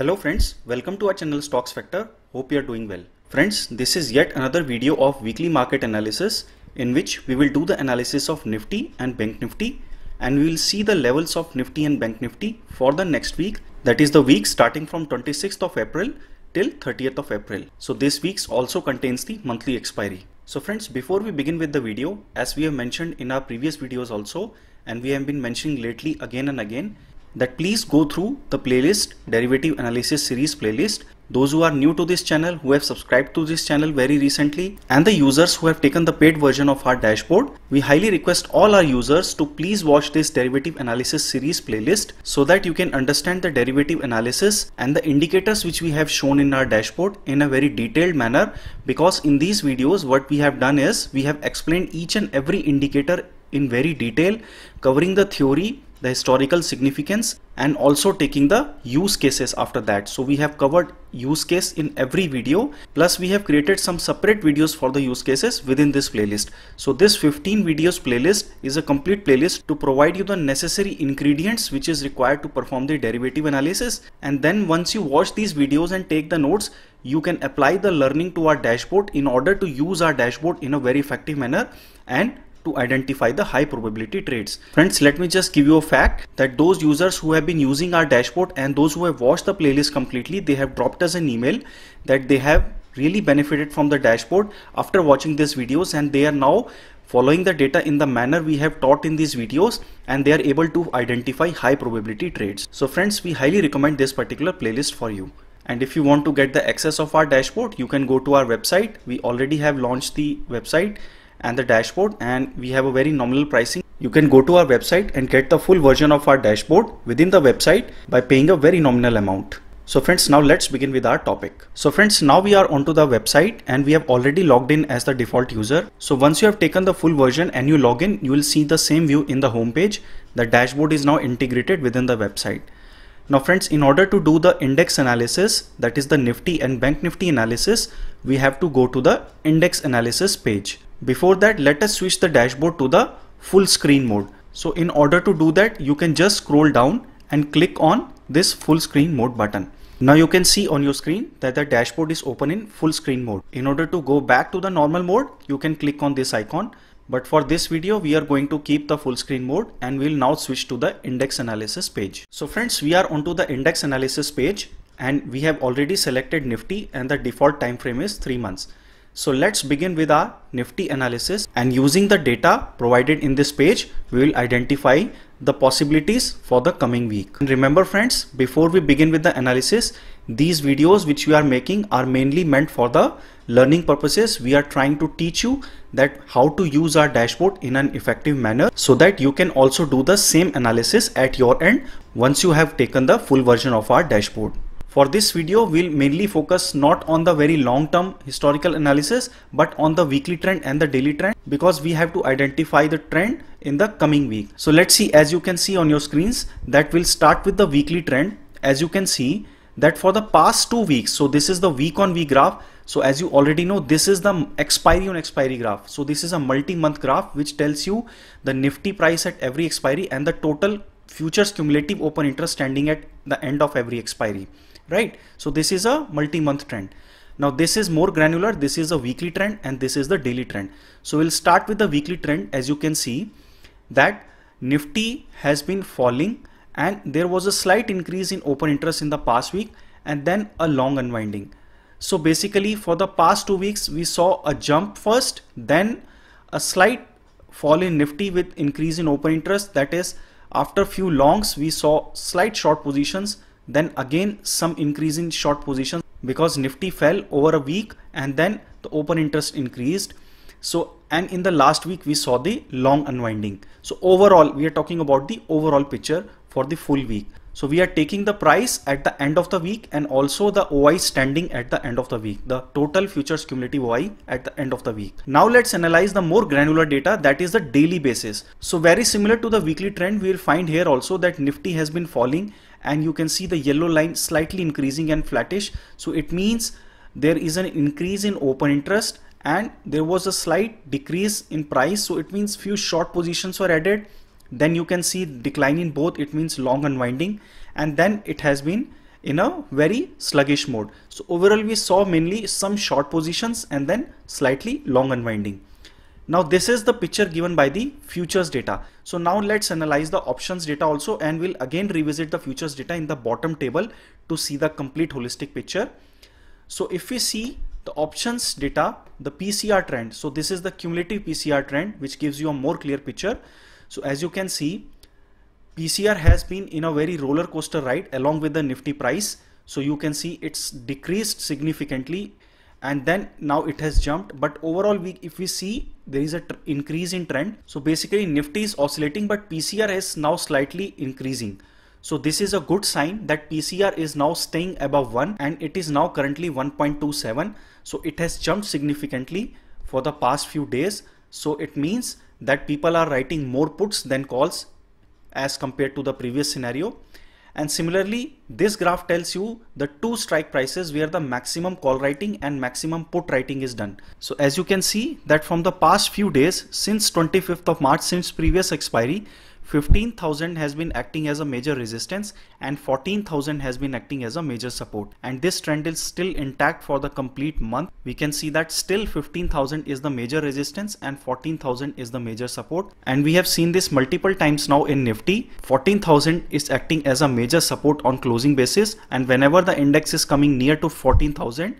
Hello friends, welcome to our channel Stocks Factor. Hope you are doing well. Friends, this is yet another video of weekly market analysis in which we will do the analysis of Nifty and Bank Nifty and we will see the levels of Nifty and Bank Nifty for the next week that is the week starting from 26th of April till 30th of April. So this week's also contains the monthly expiry. So friends, before we begin with the video, as we have mentioned in our previous videos also and we have been mentioning lately again and again that please go through the playlist derivative analysis series playlist those who are new to this channel who have subscribed to this channel very recently and the users who have taken the paid version of our dashboard we highly request all our users to please watch this derivative analysis series playlist so that you can understand the derivative analysis and the indicators which we have shown in our dashboard in a very detailed manner because in these videos what we have done is we have explained each and every indicator in very detail covering the theory the historical significance and also taking the use cases after that. So we have covered use case in every video plus we have created some separate videos for the use cases within this playlist. So this 15 videos playlist is a complete playlist to provide you the necessary ingredients which is required to perform the derivative analysis and then once you watch these videos and take the notes you can apply the learning to our dashboard in order to use our dashboard in a very effective manner and to identify the high probability trades. Friends, let me just give you a fact that those users who have been using our dashboard and those who have watched the playlist completely, they have dropped us an email that they have really benefited from the dashboard after watching these videos and they are now following the data in the manner we have taught in these videos and they are able to identify high probability trades. So friends, we highly recommend this particular playlist for you. And if you want to get the access of our dashboard, you can go to our website. We already have launched the website and the dashboard and we have a very nominal pricing. You can go to our website and get the full version of our dashboard within the website by paying a very nominal amount. So friends, now let's begin with our topic. So friends, now we are onto the website and we have already logged in as the default user. So once you have taken the full version and you log in, you will see the same view in the homepage. The dashboard is now integrated within the website. Now friends, in order to do the index analysis, that is the Nifty and Bank Nifty analysis, we have to go to the index analysis page. Before that, let us switch the dashboard to the full screen mode. So in order to do that, you can just scroll down and click on this full screen mode button. Now you can see on your screen that the dashboard is open in full screen mode. In order to go back to the normal mode, you can click on this icon. But for this video, we are going to keep the full screen mode and we'll now switch to the index analysis page. So friends, we are onto the index analysis page and we have already selected Nifty and the default time frame is 3 months. So let's begin with our Nifty analysis and using the data provided in this page, we will identify the possibilities for the coming week. And remember friends, before we begin with the analysis, these videos which we are making are mainly meant for the learning purposes. We are trying to teach you that how to use our dashboard in an effective manner so that you can also do the same analysis at your end once you have taken the full version of our dashboard. For this video, we'll mainly focus not on the very long-term historical analysis, but on the weekly trend and the daily trend because we have to identify the trend in the coming week. So let's see, as you can see on your screens, that will start with the weekly trend. As you can see that for the past two weeks, so this is the week on week graph. So as you already know, this is the expiry on expiry graph. So this is a multi-month graph, which tells you the nifty price at every expiry and the total futures cumulative open interest standing at the end of every expiry right? So this is a multi-month trend. Now this is more granular. This is a weekly trend and this is the daily trend. So we'll start with the weekly trend. As you can see that Nifty has been falling and there was a slight increase in open interest in the past week and then a long unwinding. So basically for the past two weeks, we saw a jump first, then a slight fall in Nifty with increase in open interest. That is after few longs, we saw slight short positions then again some increase in short positions because nifty fell over a week and then the open interest increased so and in the last week we saw the long unwinding so overall we are talking about the overall picture for the full week so we are taking the price at the end of the week and also the OI standing at the end of the week, the total futures cumulative OI at the end of the week. Now let's analyze the more granular data that is the daily basis. So very similar to the weekly trend, we will find here also that Nifty has been falling and you can see the yellow line slightly increasing and flattish so it means there is an increase in open interest and there was a slight decrease in price so it means few short positions were added then you can see decline in both it means long unwinding and then it has been in a very sluggish mode so overall we saw mainly some short positions and then slightly long unwinding now this is the picture given by the futures data. So now let's analyze the options data also and we'll again revisit the futures data in the bottom table to see the complete holistic picture. So if we see the options data, the PCR trend. So this is the cumulative PCR trend which gives you a more clear picture. So as you can see, PCR has been in a very roller coaster ride along with the Nifty price. So you can see it's decreased significantly and then now it has jumped but overall we if we see there is a increase in trend so basically nifty is oscillating but pcr is now slightly increasing so this is a good sign that pcr is now staying above 1 and it is now currently 1.27 so it has jumped significantly for the past few days so it means that people are writing more puts than calls as compared to the previous scenario and similarly, this graph tells you the two strike prices where the maximum call writing and maximum put writing is done. So as you can see that from the past few days since 25th of March since previous expiry, 15,000 has been acting as a major resistance and 14,000 has been acting as a major support and this trend is still intact for the complete month. We can see that still 15,000 is the major resistance and 14,000 is the major support and we have seen this multiple times now in Nifty. 14,000 is acting as a major support on closing basis and whenever the index is coming near to 14,000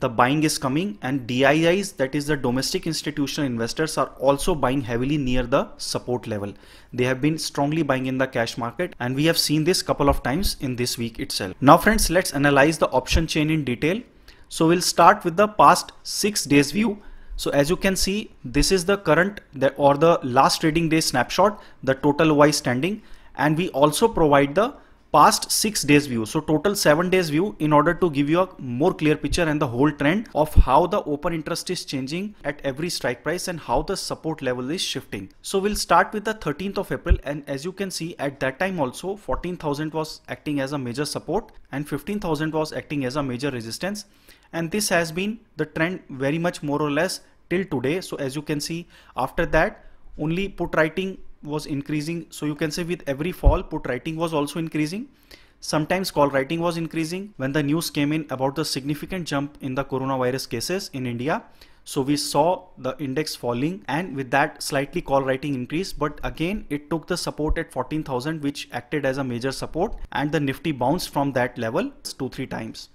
the buying is coming and DIIs that is the domestic institutional investors are also buying heavily near the support level. They have been strongly buying in the cash market and we have seen this couple of times in this week itself. Now friends let's analyze the option chain in detail. So we'll start with the past 6 days view. So as you can see this is the current or the last trading day snapshot the total Y standing and we also provide the past 6 days view so total 7 days view in order to give you a more clear picture and the whole trend of how the open interest is changing at every strike price and how the support level is shifting so we'll start with the 13th of April and as you can see at that time also 14,000 was acting as a major support and 15,000 was acting as a major resistance and this has been the trend very much more or less till today so as you can see after that only put writing was increasing so you can say with every fall put writing was also increasing sometimes call writing was increasing when the news came in about the significant jump in the coronavirus cases in india so we saw the index falling and with that slightly call writing increase but again it took the support at 14000 which acted as a major support and the nifty bounced from that level 2 3 times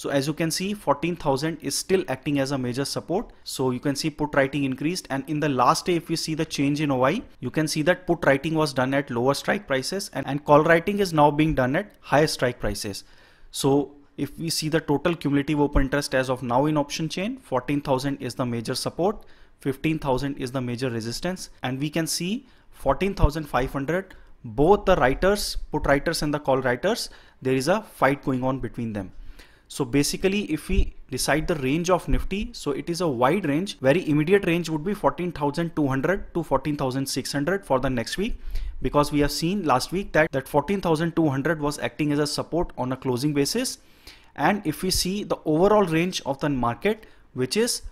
so as you can see 14,000 is still acting as a major support. So you can see put writing increased and in the last day if you see the change in OI you can see that put writing was done at lower strike prices and, and call writing is now being done at higher strike prices. So if we see the total cumulative open interest as of now in option chain 14,000 is the major support 15,000 is the major resistance and we can see 14,500 both the writers put writers and the call writers there is a fight going on between them so basically if we decide the range of Nifty, so it is a wide range, very immediate range would be 14,200 to 14,600 for the next week because we have seen last week that, that 14,200 was acting as a support on a closing basis. And if we see the overall range of the market, which is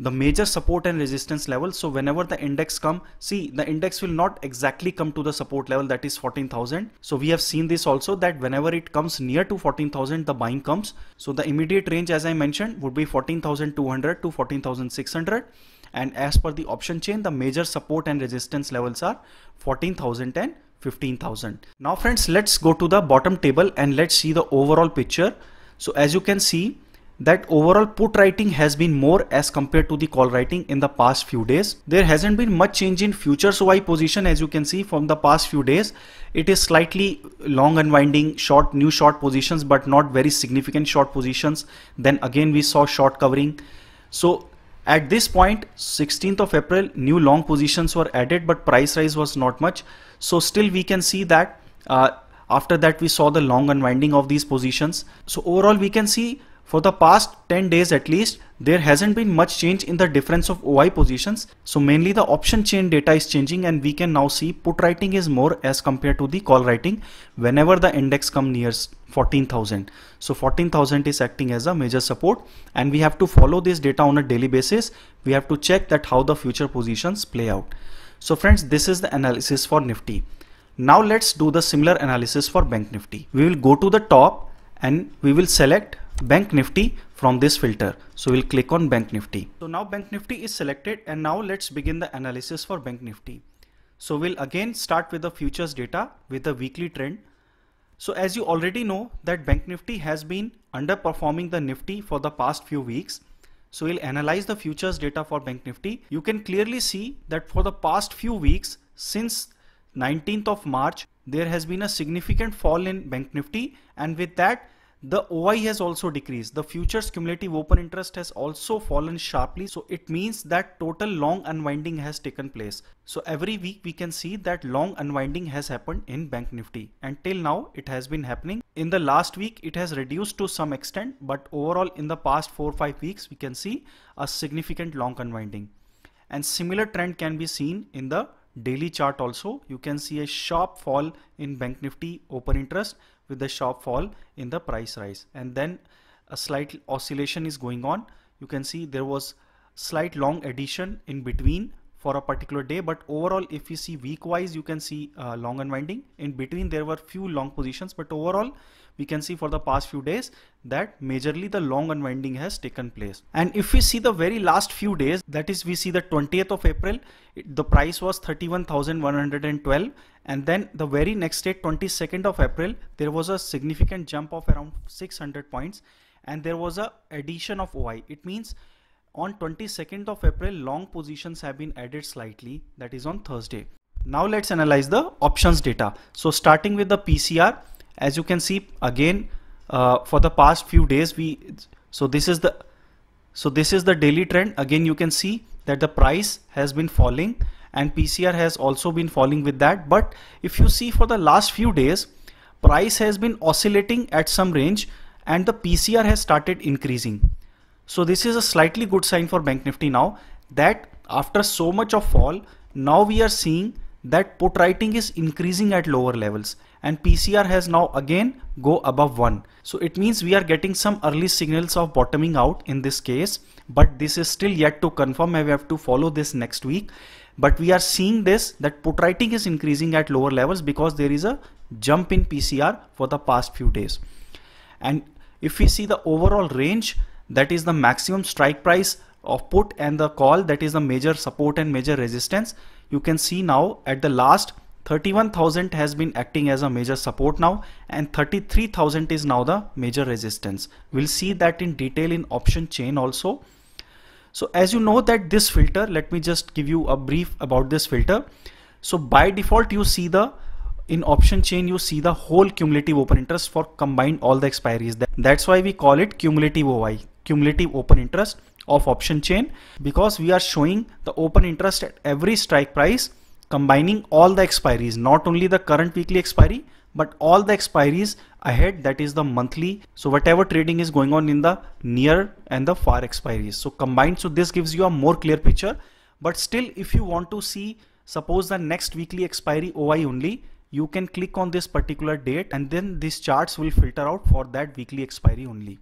the major support and resistance level so whenever the index come see the index will not exactly come to the support level that is 14000 so we have seen this also that whenever it comes near to 14000 the buying comes so the immediate range as i mentioned would be 14200 to 14600 and as per the option chain the major support and resistance levels are 14000 and 15000 now friends let's go to the bottom table and let's see the overall picture so as you can see that overall put writing has been more as compared to the call writing in the past few days. There hasn't been much change in futures OI position as you can see from the past few days. It is slightly long unwinding short new short positions but not very significant short positions. Then again we saw short covering. So at this point 16th of April new long positions were added but price rise was not much. So still we can see that uh, after that we saw the long unwinding of these positions. So overall we can see for the past 10 days at least, there hasn't been much change in the difference of OI positions. So mainly the option chain data is changing and we can now see put writing is more as compared to the call writing whenever the index come nears 14,000. So 14,000 is acting as a major support and we have to follow this data on a daily basis. We have to check that how the future positions play out. So friends, this is the analysis for Nifty. Now let's do the similar analysis for Bank Nifty. We will go to the top and we will select bank nifty from this filter so we'll click on bank nifty so now bank nifty is selected and now let's begin the analysis for bank nifty so we'll again start with the futures data with the weekly trend so as you already know that bank nifty has been underperforming the nifty for the past few weeks so we'll analyze the futures data for bank nifty you can clearly see that for the past few weeks since 19th of march there has been a significant fall in bank nifty and with that the OI has also decreased. The futures cumulative open interest has also fallen sharply. So it means that total long unwinding has taken place. So every week we can see that long unwinding has happened in Bank Nifty and till now it has been happening. In the last week it has reduced to some extent but overall in the past 4-5 weeks we can see a significant long unwinding and similar trend can be seen in the daily chart also you can see a sharp fall in bank nifty open interest with the sharp fall in the price rise and then a slight oscillation is going on you can see there was slight long addition in between for a particular day but overall if you see week wise you can see uh, long unwinding in between there were few long positions but overall we can see for the past few days that majorly the long unwinding has taken place and if we see the very last few days that is we see the 20th of april it, the price was 31112 and then the very next day 22nd of april there was a significant jump of around 600 points and there was a addition of oi it means on 22nd of April, long positions have been added slightly, that is on Thursday. Now let's analyze the options data. So starting with the PCR, as you can see again, uh, for the past few days, we so this is the so this is the daily trend. Again, you can see that the price has been falling and PCR has also been falling with that. But if you see for the last few days, price has been oscillating at some range and the PCR has started increasing. So this is a slightly good sign for Bank Nifty now that after so much of fall, now we are seeing that put writing is increasing at lower levels and PCR has now again go above 1. So it means we are getting some early signals of bottoming out in this case but this is still yet to confirm and we have to follow this next week. But we are seeing this that put writing is increasing at lower levels because there is a jump in PCR for the past few days. And if we see the overall range that is the maximum strike price of put and the call that is the major support and major resistance you can see now at the last 31,000 has been acting as a major support now and 33,000 is now the major resistance. We'll see that in detail in option chain also. So as you know that this filter, let me just give you a brief about this filter. So by default you see the in option chain you see the whole cumulative open interest for combined all the expiries. That's why we call it cumulative OI cumulative open interest of option chain because we are showing the open interest at every strike price combining all the expiries not only the current weekly expiry but all the expiries ahead that is the monthly so whatever trading is going on in the near and the far expiries so combined so this gives you a more clear picture but still if you want to see suppose the next weekly expiry OI only you can click on this particular date and then these charts will filter out for that weekly expiry only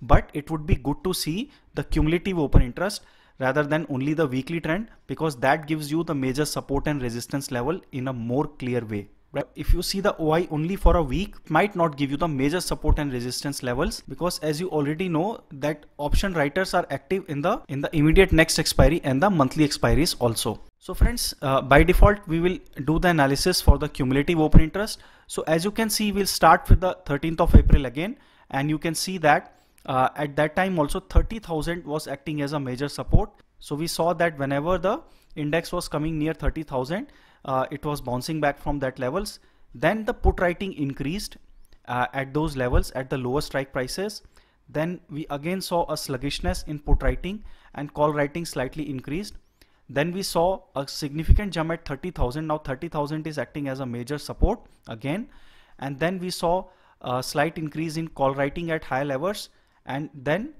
but it would be good to see the cumulative open interest rather than only the weekly trend because that gives you the major support and resistance level in a more clear way. Right? If you see the OI only for a week, might not give you the major support and resistance levels because as you already know that option writers are active in the in the immediate next expiry and the monthly expiries also. So friends, uh, by default, we will do the analysis for the cumulative open interest. So as you can see, we'll start with the 13th of April again and you can see that uh, at that time also 30,000 was acting as a major support. So we saw that whenever the index was coming near 30,000, uh, it was bouncing back from that levels. Then the put writing increased uh, at those levels at the lower strike prices. Then we again saw a sluggishness in put writing and call writing slightly increased. Then we saw a significant jump at 30,000. Now 30,000 is acting as a major support again. And then we saw a slight increase in call writing at high levels and then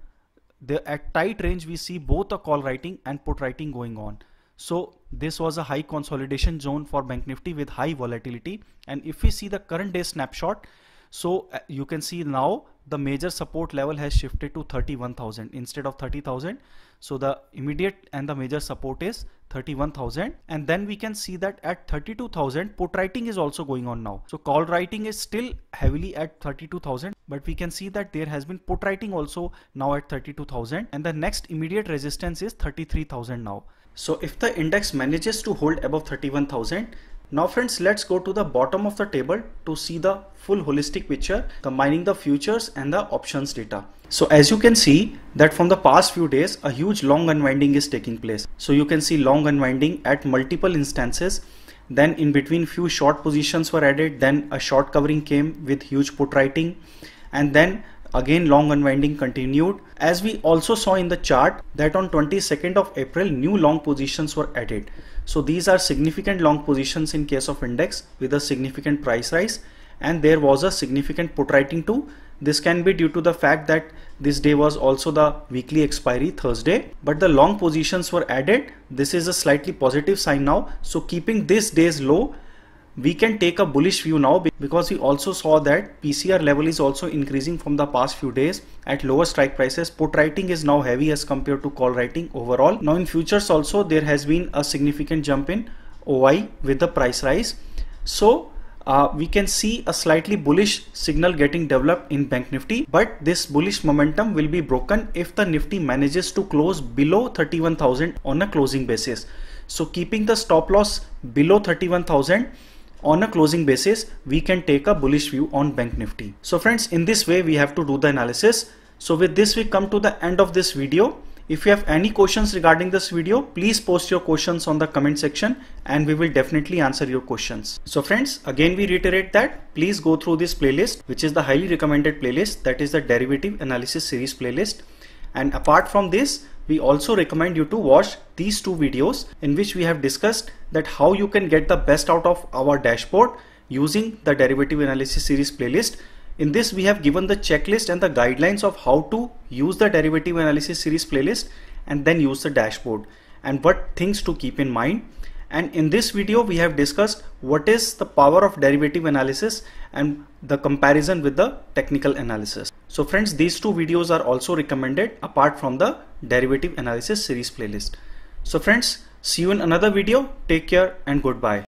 the, at tight range we see both a call writing and put writing going on. So this was a high consolidation zone for Bank Nifty with high volatility and if we see the current day snapshot so uh, you can see now the major support level has shifted to 31,000 instead of 30,000 so the immediate and the major support is 31,000 and then we can see that at 32,000 put writing is also going on now. So call writing is still heavily at 32,000 but we can see that there has been put writing also now at 32,000 and the next immediate resistance is 33,000 now. So if the index manages to hold above 31,000 now friends let's go to the bottom of the table to see the full holistic picture combining the futures and the options data. So as you can see that from the past few days a huge long unwinding is taking place. So you can see long unwinding at multiple instances then in between few short positions were added then a short covering came with huge put writing and then again long unwinding continued as we also saw in the chart that on 22nd of April new long positions were added. So these are significant long positions in case of index with a significant price rise and there was a significant put writing too. This can be due to the fact that this day was also the weekly expiry Thursday, but the long positions were added. This is a slightly positive sign now. So keeping this day's low, we can take a bullish view now because we also saw that PCR level is also increasing from the past few days at lower strike prices. Put writing is now heavy as compared to call writing overall. Now in futures also there has been a significant jump in OI with the price rise. So uh, we can see a slightly bullish signal getting developed in bank nifty but this bullish momentum will be broken if the nifty manages to close below 31000 on a closing basis so keeping the stop loss below 31000 on a closing basis we can take a bullish view on bank nifty so friends in this way we have to do the analysis so with this we come to the end of this video if you have any questions regarding this video, please post your questions on the comment section and we will definitely answer your questions. So friends, again we reiterate that please go through this playlist which is the highly recommended playlist that is the derivative analysis series playlist. And apart from this, we also recommend you to watch these two videos in which we have discussed that how you can get the best out of our dashboard using the derivative analysis series playlist in this we have given the checklist and the guidelines of how to use the derivative analysis series playlist and then use the dashboard and what things to keep in mind and in this video we have discussed what is the power of derivative analysis and the comparison with the technical analysis. So friends these two videos are also recommended apart from the derivative analysis series playlist. So friends see you in another video take care and goodbye.